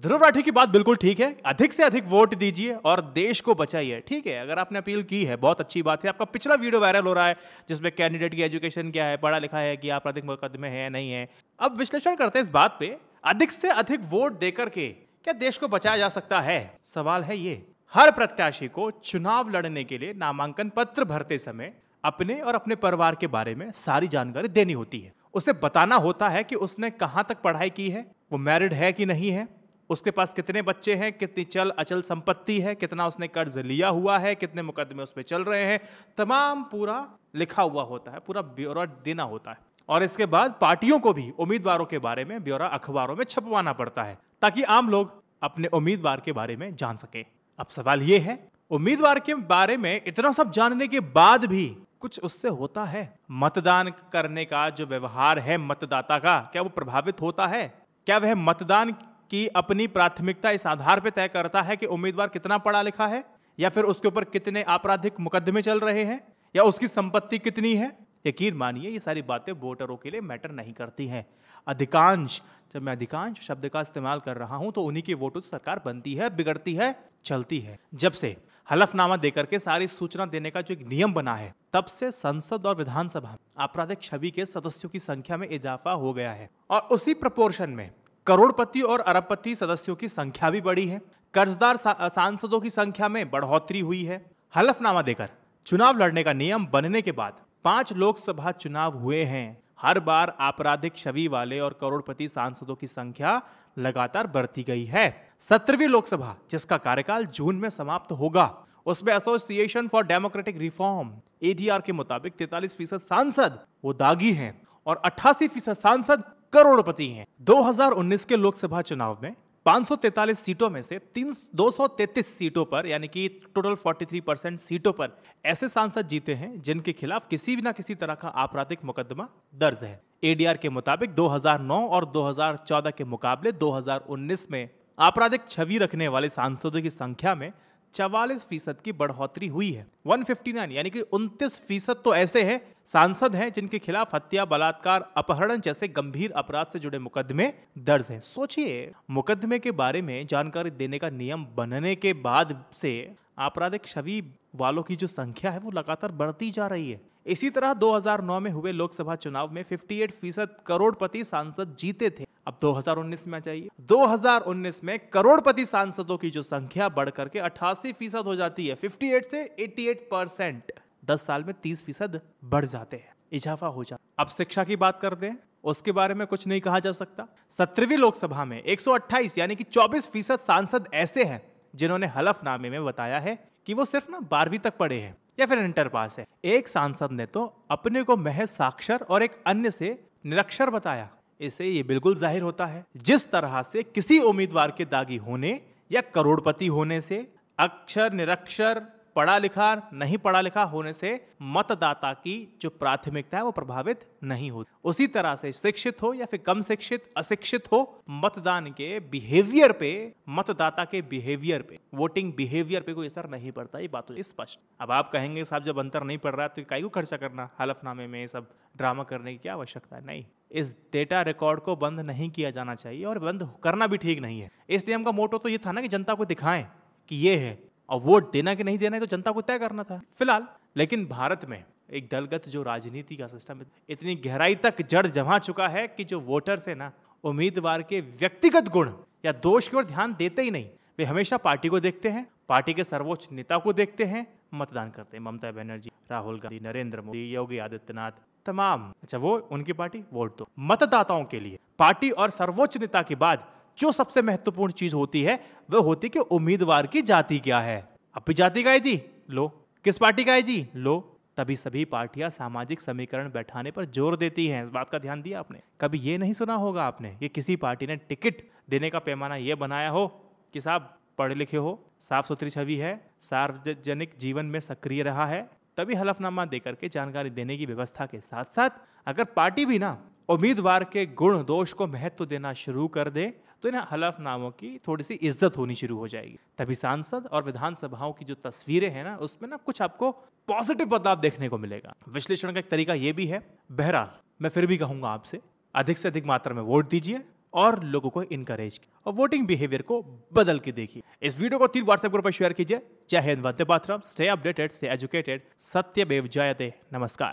ध्रुव राठी की बात बिल्कुल ठीक है अधिक से अधिक वोट दीजिए और देश को बचाइए ठीक है अगर आपने अपील की है बहुत अच्छी बात है आपका पिछला वीडियो वायरल हो रहा है जिसमें कैंडिडेट की एजुकेशन क्या है पढ़ा लिखा है कि आप अधिक मुकदमे हैं नहीं है अब विश्लेषण करते हैं इस बात पे अधिक से अधिक वोट देकर के क्या देश को बचाया जा सकता है सवाल है ये हर प्रत्याशी को चुनाव लड़ने के लिए नामांकन पत्र भरते समय अपने और अपने परिवार के बारे में सारी जानकारी देनी होती है उसे बताना होता है कि उसने कहाँ तक पढ़ाई की है वो मैरिड है कि नहीं है उसके पास कितने बच्चे हैं कितनी चल अचल संपत्ति है कितना उसने कर्ज लिया हुआ है कितने मुकदमे उस पर चल रहे हैं तमाम पूरा लिखा हुआ होता है पूरा ब्यौरा देना होता है और इसके बाद पार्टियों को भी उम्मीदवारों के बारे में ब्यौरा अखबारों में छपवाना पड़ता है ताकि आम लोग अपने उम्मीदवार के बारे में जान सके अब सवाल ये है उम्मीदवार के बारे में इतना सब जानने के बाद भी कुछ उससे होता है मतदान करने का जो व्यवहार है मतदाता का क्या वो प्रभावित होता है क्या वह मतदान कि अपनी प्राथमिकता इस आधार पर तय करता है कि उम्मीदवार कितना पढ़ा लिखा है या फिर उसके ऊपर कितने आपराधिक मुकदमे चल रहे हैं या उसकी संपत्ति कितनी है यकीन मानिए ये सारी बातें वोटरों के लिए मैटर नहीं करती हैं अधिकांश जब मैं अधिकांश शब्द का इस्तेमाल कर रहा हूं तो उन्हीं के वोटों से सरकार बनती है बिगड़ती है चलती है जब से हलफनामा देकर के सारी सूचना देने का जो एक नियम बना है तब से संसद और विधानसभा आपराधिक छवि के सदस्यों की संख्या में इजाफा हो गया है और उसी प्रपोर्शन में करोड़पति और अरबपति सदस्यों की संख्या भी बढ़ी है कर्जदार सांसदों की संख्या में बढ़ोतरी हुई है हलफनामा देकर चुनाव लड़ने का नियम बनने के बाद पांच लोकसभा चुनाव हुए हैं हर बार आपराधिक छवि वाले और करोड़पति सांसदों की संख्या लगातार बढ़ती गई है सत्रहवीं लोकसभा जिसका कार्यकाल जून में समाप्त होगा उसमें association for democratic reform ADR के मुताबिक तैतालीस फीसद सांसद वो दागी हैं और अट्ठासी फीसद सांसद करोड़पति हैं 2019 के लोकसभा चुनाव में 543 सीटों में से तीन दो सीटों पर यानी कि टोटल 43 परसेंट सीटों पर ऐसे सांसद जीते हैं जिनके खिलाफ किसी भी ना किसी तरह का आपराधिक मुकदमा दर्ज है एडीआर के मुताबिक 2009 और 2014 के मुकाबले 2019 में आपराधिक छवि रखने वाले सांसदों की संख्या में चवालीस फीसद की बढ़ोतरी हुई है 159 यानी कि उनतीस फीसद तो ऐसे हैं सांसद हैं जिनके खिलाफ हत्या बलात्कार अपहरण जैसे गंभीर अपराध से जुड़े मुकदमे दर्ज हैं सोचिए मुकदमे के बारे में जानकारी देने का नियम बनने के बाद से आपराधिक छवि वालों की जो संख्या है वो लगातार बढ़ती जा रही है इसी तरह 2009 में हुए लोकसभा चुनाव में 58 फीसद करोड़पति सांसद जीते थे अब 2019 में आ जाइए 2019 में करोड़पति सांसदों की जो संख्या बढ़ करके अट्ठासी फीसद हो जाती है 58 से 88 परसेंट दस साल में 30 फीसद बढ़ जाते हैं इजाफा हो जाता अब शिक्षा की बात करते हैं उसके बारे में कुछ नहीं कहा जा सकता सत्रहवीं लोकसभा में 128 यानी कि 24 फीसद सांसद ऐसे हैं जिन्होंने हलफनामे में बताया है कि वो सिर्फ ना बारहवीं तक पढ़े हैं या फिर इंटर पास है एक सांसद ने तो अपने को महज साक्षर और एक अन्य से निरक्षर बताया इसे ये बिल्कुल जाहिर होता है जिस तरह से किसी उम्मीदवार के दागी होने या करोड़पति होने से अक्षर निरक्षर पढ़ा लिखा नहीं पढ़ा लिखा होने से मतदाता की जो प्राथमिकता है वो प्रभावित नहीं होती उसी तरह से शिक्षित हो या फिर कम शिक्षित अशिक्षित हो मतदान के बिहेवियर पे मतदाता के बिहेवियर पे वोटिंग बिहेवियर पे कोई असर नहीं पड़ता ये बात तो स्पष्ट अब आप कहेंगे साहब जब अंतर नहीं पड़ रहा है तो कई को खर्चा करना हलफनामे में सब ड्रामा करने की क्या आवश्यकता है नहीं इस डेटा रिकॉर्ड को बंद नहीं किया जाना चाहिए और बंद करना भी ठीक नहीं है इस नियम का मोटो तो ये था ना कि जनता को दिखाएं कि ये है और वोट देना कि नहीं देना है तो जनता को तय करना था फिलहाल लेकिन भारत में एक दलगत जो राजनीति का सिस्टम है इतनी गहराई तक जड़ जमा चुका है कि जो वोटर्स है ना उम्मीदवार के व्यक्तिगत गुण या दोष की ओर ध्यान देते ही नहीं वे हमेशा पार्टी को देखते हैं पार्टी के सर्वोच्च नेता को देखते हैं मतदान करते हैं ममता बनर्जी राहुल गांधी नरेंद्र मोदी योगी आदित्यनाथ तमाम अच्छा वो उनकी पार्टी वोट दो मतदाताओं के लिए पार्टी और सर्वोच्च नेता के बाद जो सबसे महत्वपूर्ण चीज होती है वह होती कि उम्मीदवार की जाति क्या है अपनी जाति का है जी लो किस पार्टी का है जी लो तभी सभी पार्टियां सामाजिक समीकरण बैठाने पर जोर देती हैं इस बात का ध्यान दिया आपने कभी ये नहीं सुना होगा आपने ये किसी पार्टी ने टिकट देने का पैमाना ये बनाया हो कि साहब पढ़े लिखे हो साफ सुथरी छवि है सार्वजनिक जीवन में सक्रिय रहा है तभी हलफनामा देकर के जानकारी देने की व्यवस्था के साथ साथ अगर पार्टी भी ना उम्मीदवार के गुण दोष को महत्व देना शुरू कर दे तो इन हलफनामों की थोड़ी सी इज्जत होनी शुरू हो जाएगी तभी सांसद और विधानसभाओं की जो तस्वीरें हैं ना उसमें ना कुछ आपको पॉजिटिव बदलाव देखने को मिलेगा विश्लेषण का एक तरीका यह भी है बहरहाल मैं फिर भी कहूंगा आपसे अधिक से अधिक मात्रा में वोट दीजिए और लोगों को इनकरेज और वोटिंग बिहेवियर को बदल के देखिए इस वीडियो को तीन व्हाट्सएप ग्रुप पर शेयर कीजिए जय हिंद वंदे मातरम स्टे अपडेटेड स्टे एजुकेटेड सत्य बेव जयते नमस्कार